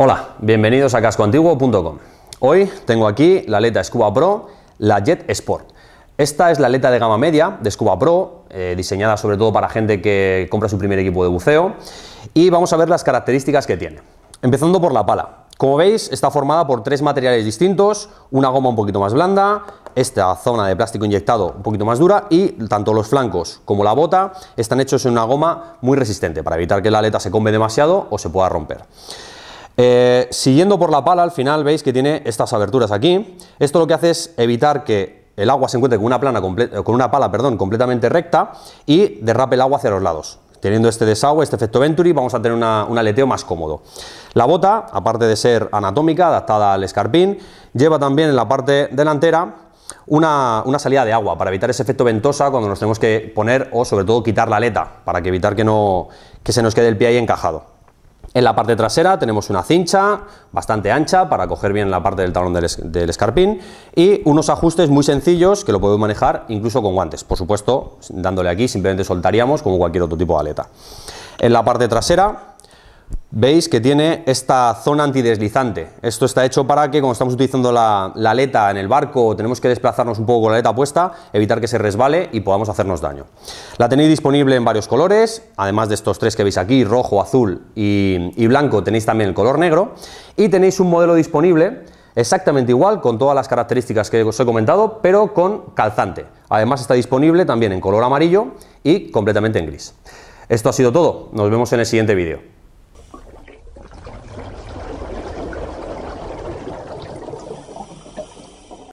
Hola, bienvenidos a cascoantiguo.com. Hoy tengo aquí la aleta Scuba Pro, la Jet Sport. Esta es la aleta de gama media de Scuba Pro, eh, diseñada sobre todo para gente que compra su primer equipo de buceo. Y vamos a ver las características que tiene. Empezando por la pala. Como veis, está formada por tres materiales distintos, una goma un poquito más blanda, esta zona de plástico inyectado un poquito más dura y tanto los flancos como la bota están hechos en una goma muy resistente para evitar que la aleta se come demasiado o se pueda romper. Eh, siguiendo por la pala, al final veis que tiene estas aberturas aquí. Esto lo que hace es evitar que el agua se encuentre con una, plana eh, con una pala perdón, completamente recta y derrape el agua hacia los lados. Teniendo este desagüe, este efecto Venturi, vamos a tener un aleteo más cómodo. La bota, aparte de ser anatómica, adaptada al escarpín, lleva también en la parte delantera una, salida de agua para evitar ese efecto ventosa cuando nos tenemos que poner o sobre todo quitar la aleta para evitar que, que se nos quede el pie ahí encajado. En la parte trasera tenemos una cincha bastante ancha para coger bien la parte del talón del, escarpín y unos ajustes muy sencillos que lo podemos manejar incluso con guantes. Por supuesto, dándole aquí simplemente soltaríamos como cualquier otro tipo de aleta. En la parte trasera Veis que tiene esta zona antideslizante. Esto está hecho para que cuando estamos utilizando la, aleta en el barco o tenemos que desplazarnos un poco con la aleta puesta, evitar que se resbale y podamos hacernos daño. La tenéis disponible en varios colores, además de estos tres que veis aquí, rojo, azul y blanco, tenéis también el color negro. Y tenéis un modelo disponible exactamente igual, con todas las características que os he comentado, pero con calzante. Además está disponible también en color amarillo y completamente en gris. Esto ha sido todo, nos vemos en el siguiente vídeo.